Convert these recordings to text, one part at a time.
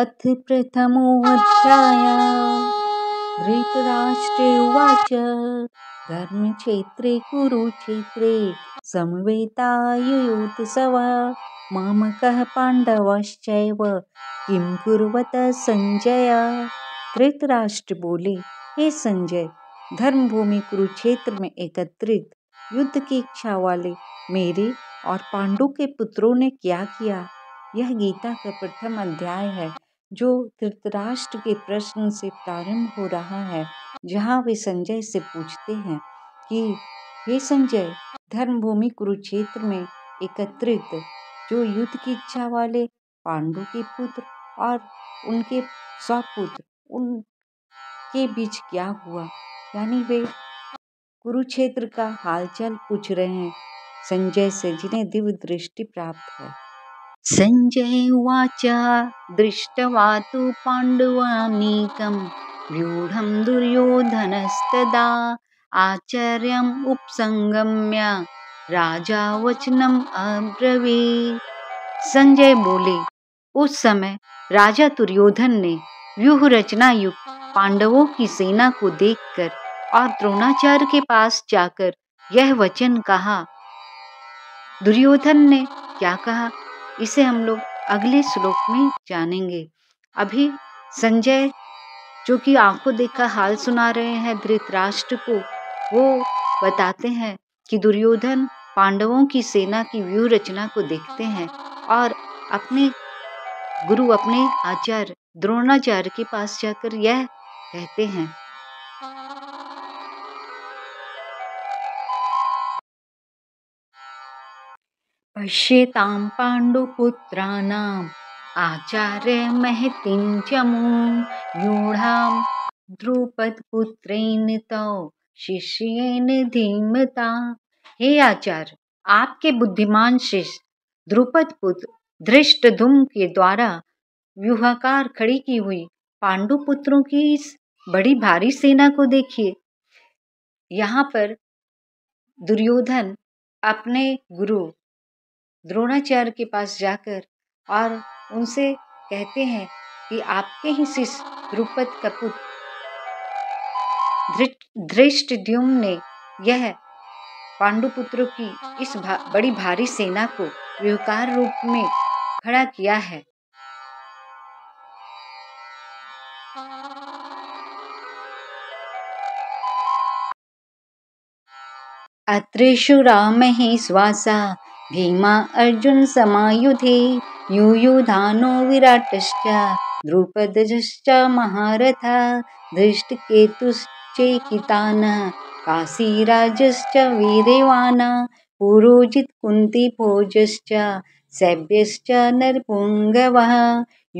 अथ प्रथमोऽध्याय धृतराष्ट्रे उवाच धर्मक्षेत्रे कुरुक्षेत्रे समवेतायुयुत्सव मम कः पाण्डवश्चैव किं कुर्वत संजय धृतराष्ट्र बोले हे संजय धर्मभूमि कुरुक्षेत्र में एकत्रित युद्ध की इच्छा वाले मेरे और पांडु के पुत्रों ने क्या किया यह गीता का प्रथम अध्याय है जो धृतराष्ट्र के प्रश्न से प्रारंभ हो रहा है जहाँ वे संजय से पूछते हैं कि हे संजय धर्मभूमि कुरुक्षेत्र में एकत्रित जो युद्ध की इच्छा वाले पांडु के पुत्र और उनके सौपुत्र उनके बीच क्या हुआ यानी वे कुरुक्षेत्र का हालचाल पूछ रहे हैं संजय से जिन्हें दिव्य दृष्टि प्राप्त है सञ्जय उवाच दृष्ट्वा तु पाण्डवानीकं व्यूढं दुर्योधनस्तदा आचार्यम् उपसंगम्य राजा वचनम अब्रवी संजय बोले उस समय राजा दुर्योधन ने व्यूह रचना युक्त पांडवों की सेना को देखकर और द्रोणाचार्य के पास जाकर यह वचन कहा दुर्योधन ने क्या कहा इसे हम लोग अगले श्लोक में जानेंगे अभी संजय जो कि आंखों देखकर हाल सुना रहे हैं धृतराष्ट्र को वो बताते हैं कि दुर्योधन पांडवों की सेना की व्यूह रचना को देखते हैं और अपने गुरु अपने आचार्य द्रोणाचार्य के पास जाकर यह कहते हैं पश्येतां पाण्डुपुत्राणाम् आचार्यमहतीं च मूं यूढां ध्रुपदपुत्रेण तौ शिष्येन धीमता हे आचार्य आपके बुद्धिमान शिष्य द्रुपद पुत्र धृष्टधुम के द्वारा व्यूहाकार खड़ी की हुई पांडु पुत्रों की इस बड़ी भारी सेना को देखिए यहाँ पर दुर्योधन अपने गुरु द्रोणाचार्य के पास जाकर और उनसे कहते हैं कि आपके ही शिष्य द्रुपद का पुत्र धृष्टद्युम ने यह पांडुपुत्रों की इस भा, बड़ी भारी सेना को व्यवकार रूप में खड़ा किया है अत्रेषु राम ही स्वासा भीमा अर्जुनसमायुधे युयुधानो विराटश्च ध्रुपदजश्च महारथा दृष्टकेतुश्चेकितान् काशीराजश्च वीरेवानः पुरोजितकुन्तीभोजश्च सव्यश्च नरपुङ्गवः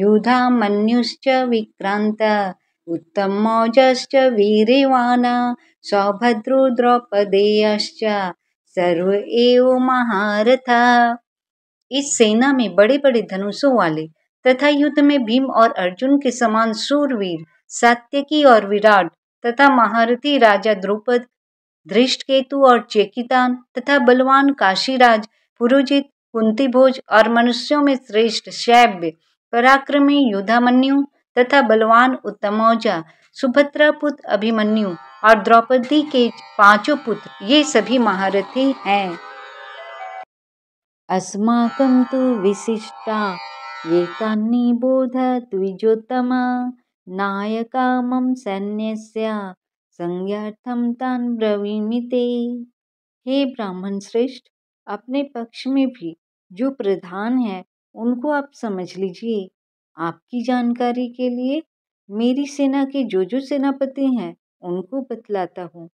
युधामन्युश्च विक्रान्त उत्तममौजश्च वीरेवाणः सौभद्रो द्रौपदेयश्च सर्व एव महारथा इस सेना में बड़े बड़े धनुषों वाले तथा युद्ध में भीम और अर्जुन के समान सूरवीर सात्यकी और विराट तथा महारथी राजा द्रुपद धृष्ट केतु और चेकितान तथा बलवान काशीराज पुरोजित कुंती भोज और मनुष्यों में श्रेष्ठ शैव्य पराक्रमी युद्धामन्यु तथा बलवान उत्तमौजा सुभद्रा पुत्र अभिमन्यु और द्रौपदी के पांचों पुत्र ये सभी महारथी हैं अस्माकं तु विशिष्टा ये तन्निबोध द्विजोत्तमा नायका मम सैन्य संज्ञार्थम तान ब्रवीमिते हे ब्राह्मण श्रेष्ठ अपने पक्ष में भी जो प्रधान है उनको आप समझ लीजिए आपकी जानकारी के लिए मेरी सेना के जो जो सेनापति हैं उनको बतलाता हूँ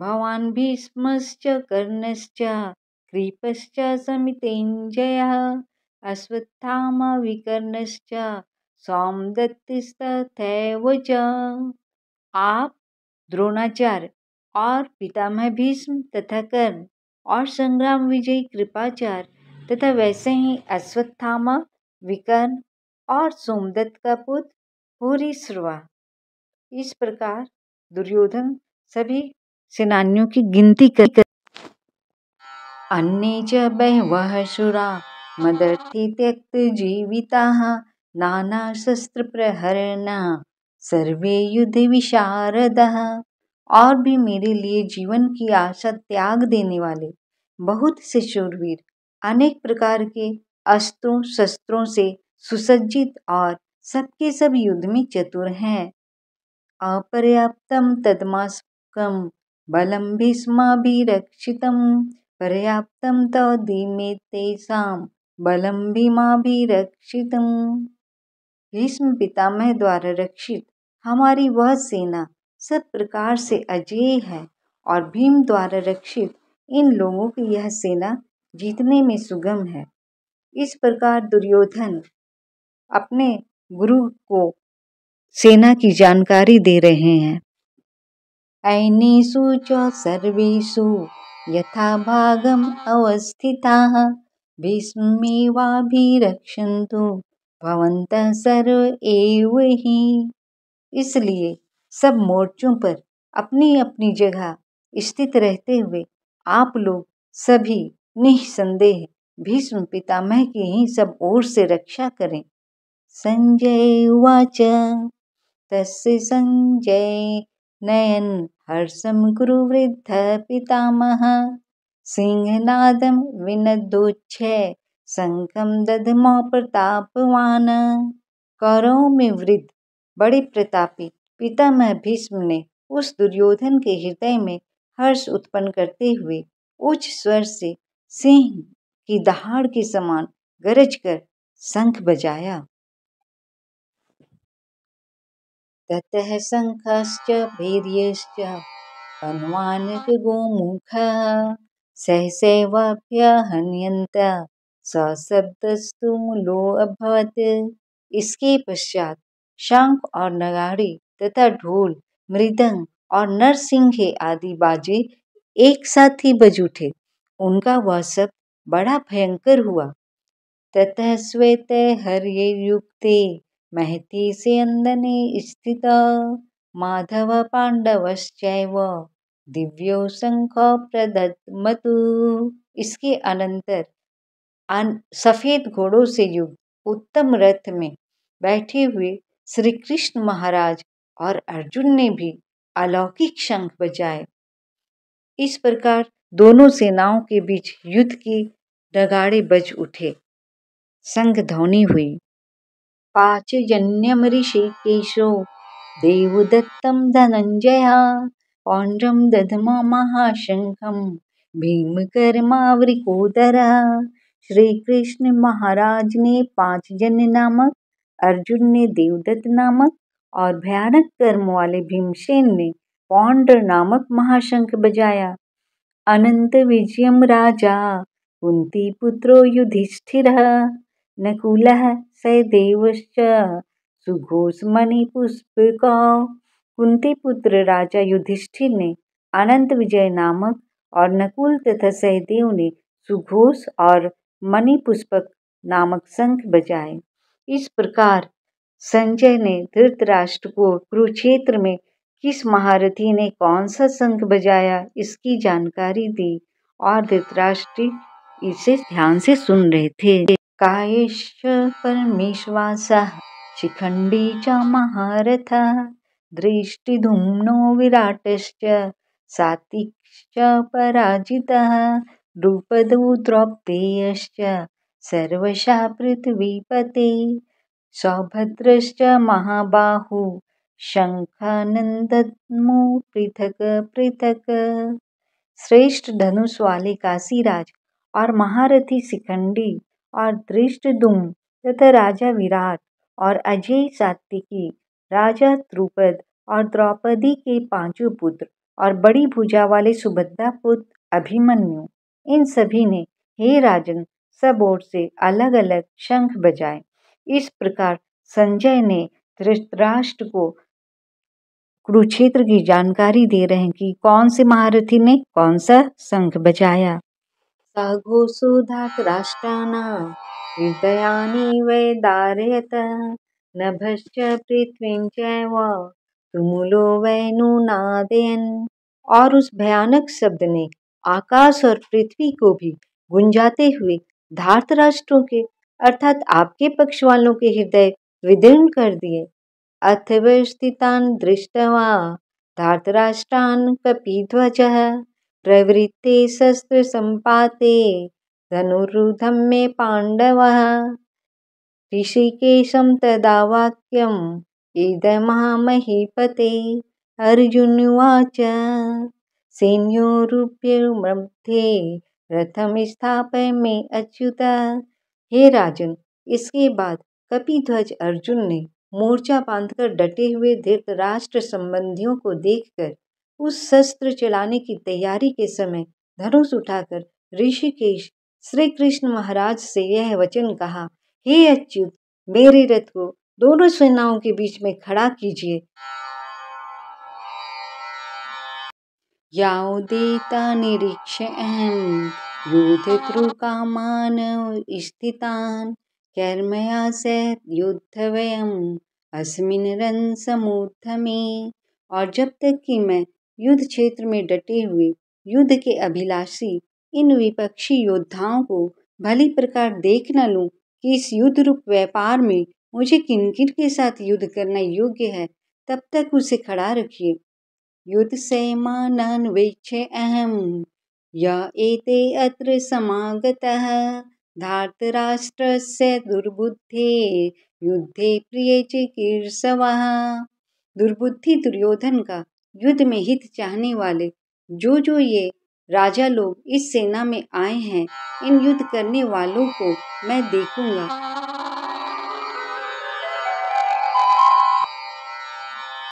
भवान भीष्मश्च कर्णश्च कृपश्च समितेञ्जयः अश्वत्थामा विकर्णश्च सौम च आप द्रोणाचार्य और पितामह भीष्म तथा कर्ण और संग्राम विजयी कृपाचार्य तथा वैसे ही अश्वत्थामा विकर्ण और सोमदत्त का पुत्र भूरिश्रवा इस प्रकार दुर्योधन सभी सेनानियों की गिनती कर अन्य सुरा मदर्थी त्यक्त जीविता नाना शस्त्र प्रहरना सर्वे युद्ध विशारद और भी मेरे लिए जीवन की आशा त्याग देने वाले बहुत से शूरवीर अनेक प्रकार के अस्त्रों शस्त्रों से सुसज्जित और सबके सब युद्ध में चतुर हैं अपर्याप्तं तदस्माकं बलं भीष्माभिरक्षितं पर्याप्तं तदिमे तेषां बलं भीमाभिरक्षितम् भीष्म पितामह द्वारा रक्षित हमारी वह सेना सब प्रकार से अजय है और भीम द्वारा रक्षित इन लोगों की यह सेना जीतने में सुगम है इस प्रकार दुर्योधन अपने गुरु को सेना की जानकारी दे रहे हैं ऐनी सूचो सर्वेशु यथा भागम अवस्थिताः सर्व एव ही इसलिए सब मोर्चों पर अपनी अपनी जगह स्थित रहते हुए आप लोग सभी निसंदेह भीष्म पितामह की ही सब ओर से रक्षा करें संजय उवाच तस्य संजय नयन हर्षम गुरुवृद्ध पितामह सिंहनादं विनदुच्छे शङ्खं दधमो प्रतापवान् करो में वृद्ध बड़े प्रतापी पितामह भीष्म ने उस दुर्योधन के हृदय में हर्ष उत्पन्न करते हुए उच्च स्वर से सिंह की दहाड़ के समान गरज कर शंख बजाया ततः शङ्खश्च वीर्यश्च हनुमानकगोमुखः सहसैवाभ्यहन्यन्त सशब्दस्तु मूलो अभवत् इसके पश्चात शंख और नगाड़ी तथा ढोल मृदंग और नरसिंह आदि बाजे एक साथ ही बज उठे उनका वह सब बड़ा भयंकर हुआ ततः श्वेत ये युक्ते महती से अंदने स्थित माधव माधवपाण्डवश्चैव दिव्यो शङ्ख प्रदमतु इसके अनंतर सफ़ेद घोड़ों से युग उत्तम रथ में बैठे हुए श्री कृष्ण महाराज और अर्जुन ने भी अलौकिक शंख बजाए इस प्रकार दोनों सेनाओं के बीच युद्ध की डगाड़े बज उठे संघ ध्वनि हुई पाचजन्यं ऋषिकेशो देवदत्तं धनञ्जया पौण्ड्रं दधममहाशङ्खं भीमकर्मावृकोदरः श्रीकृष्ण महाराज ने जन्य नामक अर्जुन ने देवदत्त नामक और भयानक कर्म वाले भीमसेन ने पौंड्र नामक महाशंख बजाया अनंत विजयम राजा कुंती पुत्रो युधिष्ठिर नकुल सैदेवश्च सुघोषमणिपुष्पिका पुत्र राजा युधिष्ठिर ने अनंत विजय नामक और नकुल तथा सहदेव ने सुघोष और मणिपुष्पक नामक संख बजाए इस प्रकार संजय ने धृतराष्ट्र को कुरुक्षेत्र में किस महारथी ने कौन सा संख बजाया इसकी जानकारी दी और धृतराष्ट्र इसे ध्यान से सुन रहे थे कायश्च परमेश्वासः शिखण्डी च महारथः दृष्टिधूम्नो विराटश्च सातिश्च पराजितः द्रुपदो द्रौपदेयश्च सर्वशा पृथ्वीपते सौभद्रश्च महाबाहु शंखानंदमु पृथक पृथक श्रेष्ठ धनुष वाले काशीराज और महारथी शिखंडी और धृष्टद्युम्न तथा राजा विराट और अजय सात्विकी राजा द्रुपद और द्रौपदी के पांचों पुत्र और बड़ी भुजा वाले सुभद्रा पुत्र अभिमन्यु इन सभी ने हे राजन सब ओर से अलग अलग शंख बजाए इस प्रकार संजय ने धृतराष्ट्र को कुरुक्षेत्र की जानकारी दे रहे हैं कि कौन से महारथी ने कौन सा शंख बजाया साघोऽसुधातराष्ट्राणा हृदयानि वै धारयत नभश्च पृथ्वीं चैव तुमुलो वै और उस भयानक शब्द ने आकाश और पृथ्वी को भी गुंजाते हुए धार्तराष्ट्रों के अर्थात आपके पक्ष वालों के हृदय विदीर्ण कर दिए अथवस्थितान दृष्टवा दृष्टवा राष्ट्रान कपी ध्वज प्रवृत्ते संपाते धनुरुधम में पांडव ऋषिकेशम तदा वाक्यं इदमहामहीपते अर्जुनुवाच सैन्योरुप्यमध्ये रथम स्थापय में अच्युत हे राजन इसके बाद कपिध्वज अर्जुन ने मोर्चा बांधकर डटे हुए धृतराष्ट्र संबंधियों को देखकर उस शस्त्र चलाने की तैयारी के समय धनुष उठाकर ऋषिकेश श्री कृष्ण महाराज से यह वचन कहा हे अच्युत मेरे रथ को दोनों सेनाओं के बीच में खड़ा कीजिए याओ देता निरीक्ष अहम युद्ध मान स्थितान कर्मया से युद्ध व्यय अस्मिन रन समूथ में और जब तक कि मैं युद्ध क्षेत्र में डटे हुए युद्ध के अभिलाषी इन विपक्षी योद्धाओं को भली प्रकार देख न लूं कि इस युद्ध रूप व्यापार में मुझे किन किन के साथ युद्ध करना योग्य है तब तक उसे खड़ा रखिए युद्ध सैमानन्वेक्ष अहम या एते अत्र राष्ट्र से दुर्बुद्धे युद्धे प्रिय चिकीर्षवः दुर्बुद्धि दुर्योधन का युद्ध में हित चाहने वाले जो जो ये राजा लोग इस सेना में आए हैं इन युद्ध करने वालों को मैं देखूंगा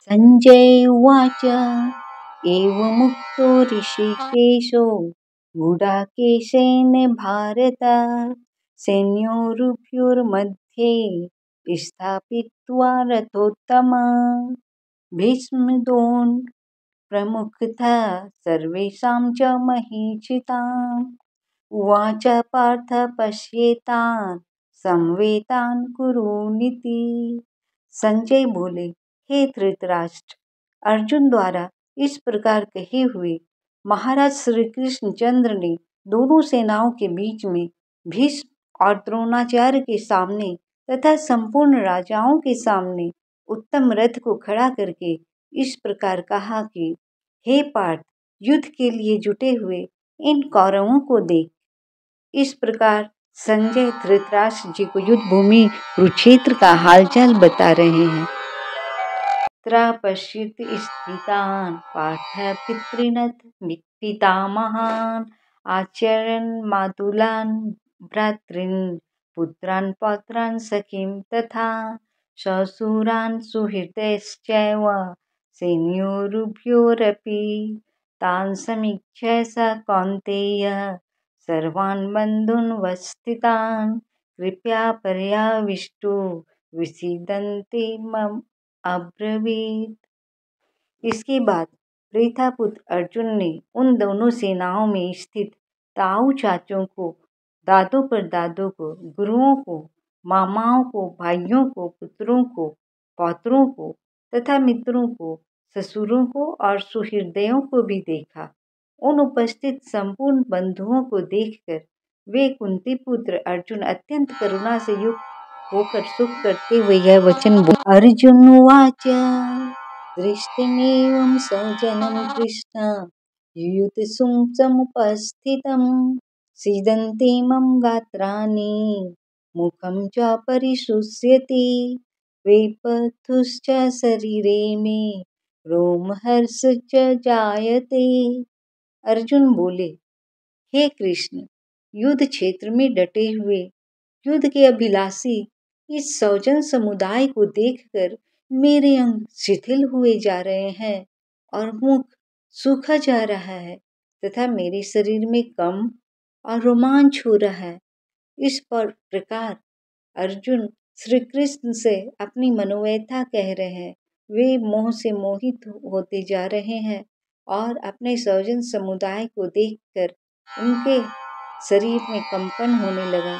संजय ऋषि केशो गुडा ऋषिकेशो सैन्य भारत मध्य स्थापित रथोत्तमा प्रमुख प्रमुखतः सर्वेषां च महीक्षिताम् उवाच पार्थ पश्येता संवेतान् कुरूनिति संजय बोले हे धृतराष्ट्र अर्जुन द्वारा इस प्रकार कहे हुए महाराज श्री कृष्ण चंद्र ने दोनों सेनाओं के बीच में भीष्म और द्रोणाचार्य के सामने तथा संपूर्ण राजाओं के सामने उत्तम रथ को खड़ा करके इस प्रकार कहा कि हे पार्थ युद्ध के लिए जुटे हुए इन कौरवों को देख इस प्रकार संजय धृतराष्ट्र जी को युद्ध भूमि कुरुक्षेत्र का हालचाल बता रहे हैं पश्चित स्थितान पार्थ पितृनथ महान आचरण मातुलान भ्रातृन पुत्रान पौत्रान सखीम तथा ससुरान सुहृतैश्चैव सेनयोरुभयोरपि तान् समीक्ष्य स कौंतेय सर्वान् बन्धून् वस्थितान् कृपया पर्याविष्टो विसीदन्ते मम अब्रवीत इसके बाद प्रेथापुत्र अर्जुन ने उन दोनों सेनाओं में स्थित ताऊ चाचों को दादों पर दादों को गुरुओं को मामाओं को भाइयों को पुत्रों को पौत्रों को तथा मित्रों को ससुरों को और सुहृदयों को भी देखा उन उपस्थित संपूर्ण बंधुओं को देखकर वे कुंती पुत्र अर्जुन अत्यंत करुणा से युक्त होकर सुख करते हुए यह वचन अर्जुन वाच दृष्टि कृष्ण युयुतिसुं समुपस्थितं सीदन्ति मम मुखम च परिशुष्यति वेपथुश्च शरीरे मे हर्ष च जायते अर्जुन बोले हे कृष्ण युद्ध क्षेत्र में डटे हुए युद्ध के अभिलाषी इस सौजन समुदाय को देखकर मेरे अंग शिथिल हुए जा रहे हैं और मुख सूखा जा रहा है तथा मेरे शरीर में कम और रोमांच हो रहा है इस पर प्रकार अर्जुन श्री कृष्ण से अपनी मनोवैथा कह रहे हैं वे मोह से मोहित होते जा रहे हैं और अपने सौजन समुदाय को देखकर उनके शरीर में कंपन होने लगा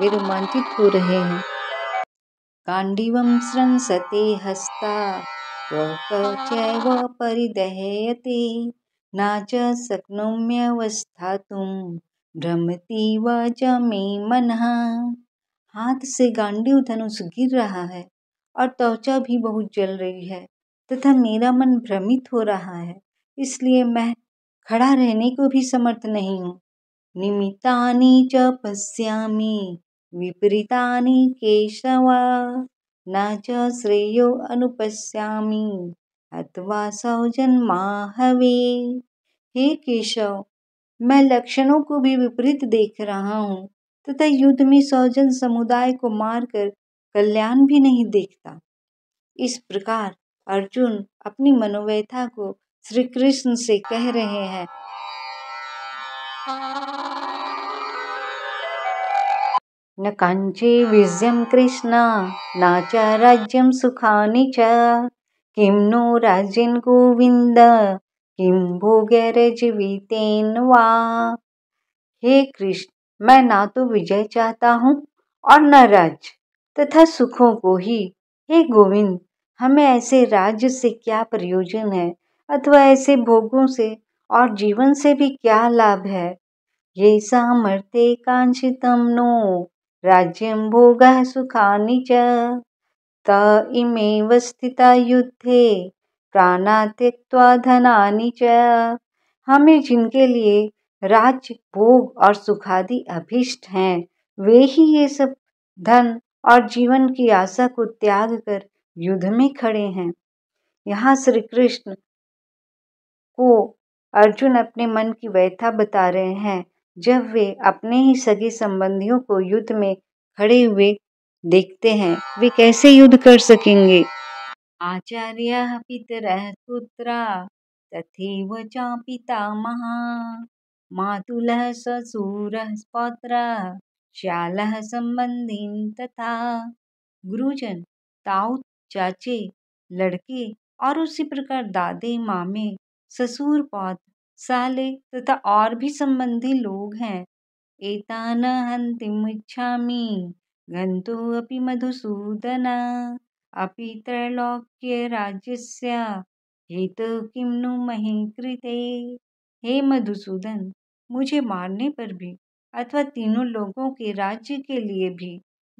वे रोमांचित हो रहे हैं कांडिवम सृंसते हस्ता त्वकचैव परिदहयते न च तुम भ्रमती व में मनहा हाथ से गांडी धनुष गिर रहा है और त्वचा भी बहुत जल रही है तथा मेरा मन भ्रमित हो रहा है इसलिए मैं खड़ा रहने को भी समर्थ नहीं हूँ निमित्ता च पश्यामि विपरीतानि केशव न च श्रेयो अनुपस्यामी अथवा सौजन्मा हवे हे केशव मैं लक्षणों को भी विपरीत देख रहा हूँ तथा युद्ध में सौजन समुदाय को मारकर कल्याण भी नहीं देखता इस प्रकार अर्जुन अपनी मनोव्यथा को श्री कृष्ण से कह रहे हैं न कांचे विजयम कृष्ण न च राज्यम सुखानी च किं नो राज्यं किं भोगैर्जीवितेन वा हे कृष्ण मैं ना तो विजय चाहता हूँ और न राज्य तथा सुखों को ही हे गोविंद हमें ऐसे राज्य से क्या प्रयोजन है अथवा ऐसे भोगों से और जीवन से भी क्या लाभ है ये सामर्थ्य कांक्षितम नो राज्यम भोग सुखा च त इमेव युद्धे प्राणा त्यक्त्वा च हमें जिनके लिए राज्य भोग और सुखादि अभिष्ट हैं वे ही ये सब धन और जीवन की आशा को त्याग कर युद्ध में खड़े हैं यहाँ श्री कृष्ण को अर्जुन अपने मन की व्यथा बता रहे हैं जब वे अपने ही सगे संबंधियों को युद्ध में खड़े हुए देखते हैं वे कैसे युद्ध कर सकेंगे आचार्य पितर पुत्रा तथैव चा पितामहः मातुलः ससुर श्याल संबंधी तथा गुरुजन ताऊ चाचे लड़के और उसी प्रकार दादे मामे ससुर पौत्र साले तथा और भी संबंधी लोग हैं एतान हंतिमुच्छामि गंतु अपि मधुसूदना त्रैलोक्य राज्य हेतु किम नु महीकृते हे मधुसूदन मुझे मारने पर भी अथवा तीनों लोगों के राज्य के लिए भी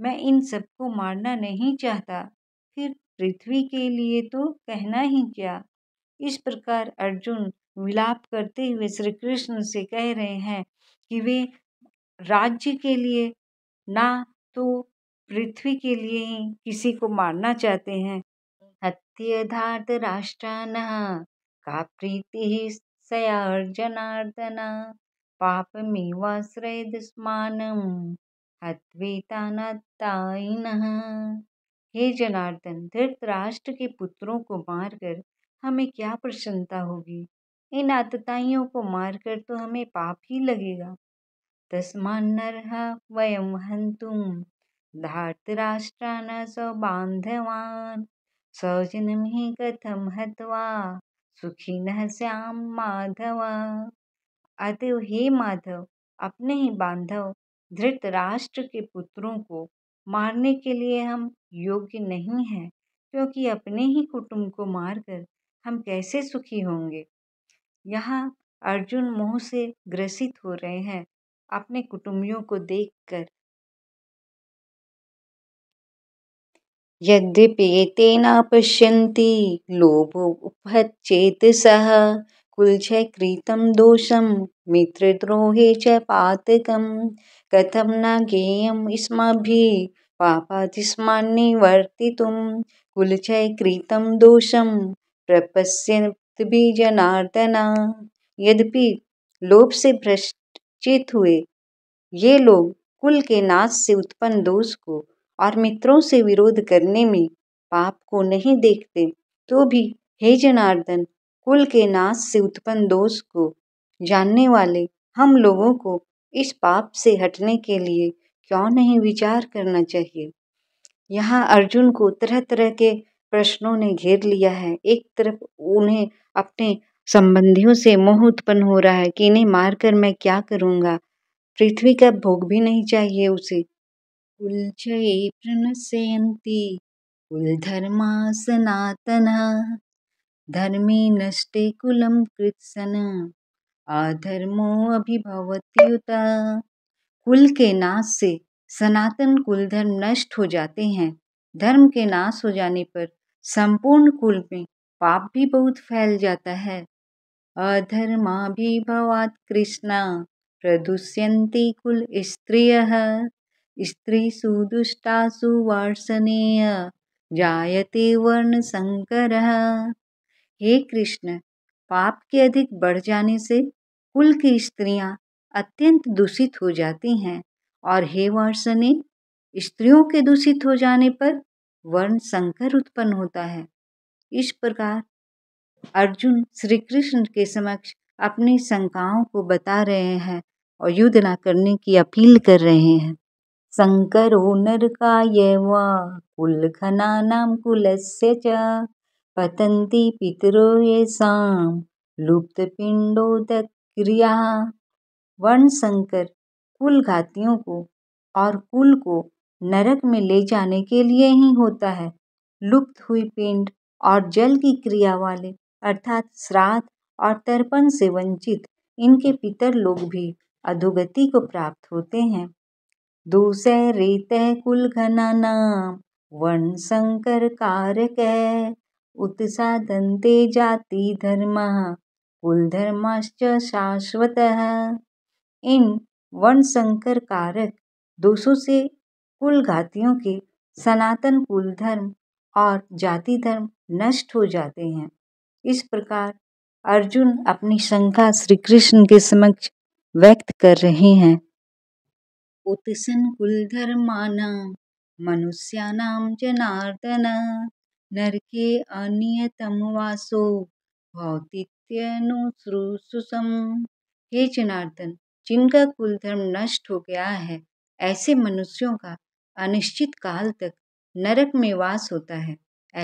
मैं इन सबको मारना नहीं चाहता फिर पृथ्वी के लिए तो कहना ही क्या इस प्रकार अर्जुन विलाप करते हुए श्री कृष्ण से कह रहे हैं कि वे राज्य के लिए ना तो पृथ्वी के लिए ही किसी को मारना चाहते हैं हत्यधार्थ राष्ट्रानः का प्रीति ही सयार्जनार्दना पापमेवाश्रय दुष्मानम हत्वेतानाताइनः हे जनार्दन धृत राष्ट्र के पुत्रों को मारकर हमें क्या प्रसन्नता होगी इन आतताइयों को मारकर तो हमें पाप ही लगेगा नर वयम हंतुम धार्तराष्ट्रान् सौबान्धवान् सौजन्मिः कथं हत्वा न श्याम माधव अतव हे माधव अपने ही बांधव धृतराष्ट्र के पुत्रों को मारने के लिए हम योग्य नहीं हैं क्योंकि अपने ही कुटुंब को मारकर हम कैसे सुखी होंगे यहाँ अर्जुन मोह से ग्रसित हो रहे हैं अपने कुटुंबियों को देखकर यद्यपेतेन पश्यन्ति कुल कुलक्षयकृतं दोषं मित्रद्रोहे च पातकं कथं न ज्ञेयम् अस्माभिः पापातिस्मान्निवर्तितुं कुलक्षयकृतं दोषं प्रपश्यन्ति जनार्दन यद्यपि लोभ से भ्रष्ट चित हुए ये लोग कुल के नाश से उत्पन्न दोष को और मित्रों से विरोध करने में पाप को नहीं देखते तो भी हे जनार्दन कुल के नाश से उत्पन्न दोष को जानने वाले हम लोगों को इस पाप से हटने के लिए क्यों नहीं विचार करना चाहिए यहाँ अर्जुन को तरह तरह के प्रश्नों ने घेर लिया है एक तरफ उन्हें अपने संबंधियों से मोह उत्पन्न हो रहा है कि इन्हें मारकर मैं क्या करूँगा पृथ्वी का भोग भी नहीं चाहिए उसे कुलचये प्रणश्यन्ति कुलधर्माः सनातनाः धर्मे नष्टे कुलं कृत्सन अधर्मोऽभिभवत्युत कुल के नाश से सनातन कुल धर्म नष्ट हो जाते हैं धर्म के नाश हो जाने पर संपूर्ण कुल में पाप भी बहुत फैल जाता है अधर्मा भी अधर्माभिभवात् कृष्णा प्रदूष्यंती कुल स्त्रियः स्त्री सुदुष्टा वार्षणेय जायते वर्ण संकर हे कृष्ण पाप के अधिक बढ़ जाने से कुल की स्त्रियां अत्यंत दूषित हो जाती हैं और हे वार्षणे स्त्रियों के दूषित हो जाने पर वर्ण संकर उत्पन्न होता है इस प्रकार अर्जुन श्री कृष्ण के समक्ष अपनी शंकाओं को बता रहे हैं और युद्ध ना करने की अपील कर रहे हैं शंकरो नरकायवा कुलघनानां कुलस्य च पतन्ति पितरो येषां लुप्तपिण्डोदक्रिया वर्णशंकर कुलघातियों को और कुल को नरक में ले जाने के लिए ही होता है लुप्त हुई पिंड और जल की क्रिया वाले अर्थात श्राद्ध और तर्पण से वंचित इनके पितर लोग भी अधोगति को प्राप्त होते हैं दूसरे तय कुल घना नाम वर्ण संकर कारक उत्साहते जाति धर्म कुल धर्माश्च शाश्वत इन वर्ण संकर कारक दोषों से कुल घातियों के सनातन कुल धर्म और जाति धर्म नष्ट हो जाते हैं इस प्रकार अर्जुन अपनी शंका श्री कृष्ण के समक्ष व्यक्त कर रहे हैं उतिसन् कुलधर्माणां मनुष्याणां जनार्दन नरके अनियतम वासो भौतित्यनुसृसुसम हे जनार्दन जिनका कुलधर्म नष्ट हो गया है ऐसे मनुष्यों का अनिश्चित काल तक नरक में वास होता है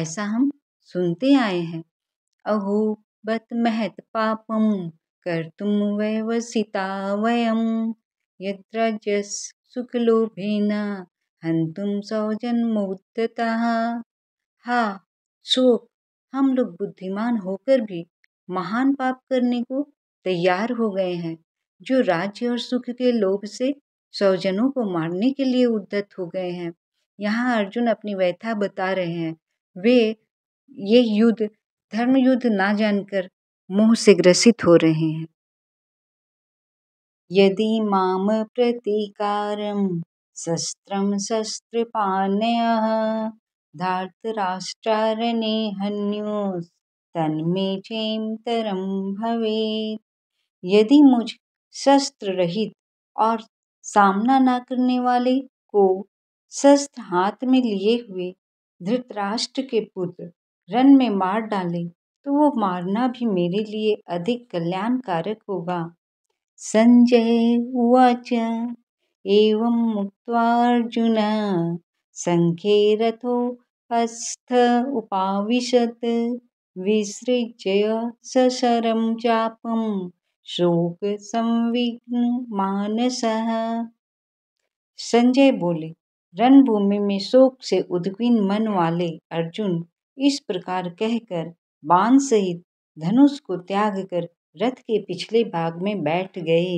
ऐसा हम सुनते आए हैं अहो बत महत पापम कर तुम व्यवसिता वयम यत्र यस् सौजन्म हंतुम हा शोक हम लोग बुद्धिमान होकर भी महान पाप करने को तैयार हो गए हैं जो राज्य और सुख के लोभ से सौजनों को मारने के लिए उद्दत हो गए हैं यहाँ अर्जुन अपनी व्यथा बता रहे हैं वे ये युद्ध धर्म युद्ध ना जानकर मोह से ग्रसित हो रहे हैं यदि माम शस्त्र प्रतिकारं शस्त्रं शस्त्रपाणयः धार्तराष्ट्रारणेहन्योस्तन्मे क्षेमतरं भवेत् यदि मुझ शस्त्र रहित और सामना न करने वाले को शस्त्र हाथ में लिए हुए धृतराष्ट्र के पुत्र रण में मार डाले तो वो मारना भी मेरे लिए अधिक कल्याणकारक होगा सञ्जय उवाच एवं मुक्त्वार्जुन सङ्ख्ये रथो हस्थ उपाविशत् विसृज्य सशरं चापं शोकसंविघ्न मानसः संजय बोले रणभूमि में शोक से उद्विन मन वाले अर्जुन इस प्रकार कहकर बाण सहित धनुष को त्याग कर रथ के पिछले भाग में बैठ गए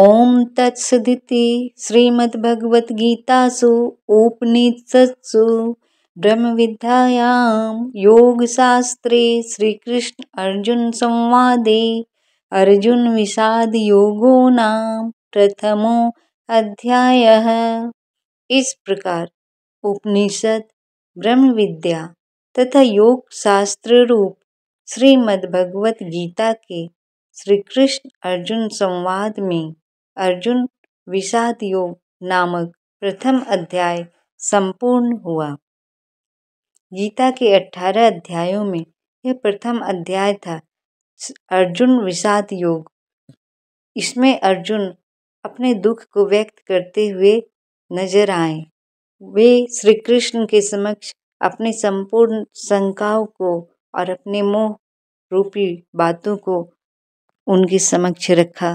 ओम तत्सदिति श्रीमद्भगवद्गीतासु उपनिषत्सु अर्जुन संवादे अर्जुन विषाद योगो नाम प्रथमो अध्याय इस प्रकार उपनिषद ब्रह्म विद्या तथा योग शास्त्र रूप श्रीमद् भगवत गीता के श्री कृष्ण अर्जुन संवाद में अर्जुन विषाद योग नामक प्रथम अध्याय संपूर्ण हुआ गीता के अठारह अध्यायों में यह प्रथम अध्याय था अर्जुन विषाद योग इसमें अर्जुन अपने दुख को व्यक्त करते हुए नजर आए वे श्री कृष्ण के समक्ष अपने संपूर्ण शंकाओं को और अपने मोह रूपी बातों को उनके समक्ष रखा